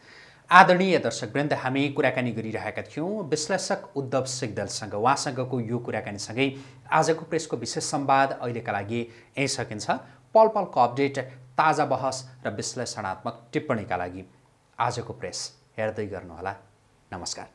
Speaker 2: आदरणीय दर्शकवृन्द हामी कुराकानी गरिरहेका थियौँ विश्लेषक उद्धव सिग्दलसँग उहाँसँगको यो कुराकानीसँगै आजको प्रेसको विशेष सम्वाद अहिलेका लागि यहीँ सकिन्छ पल पलको अपडेट ताजा बहस र विश्लेषणात्मक टिप्पणीका लागि आजको प्रेस हेर्दै गर्नुहोला नमस्कार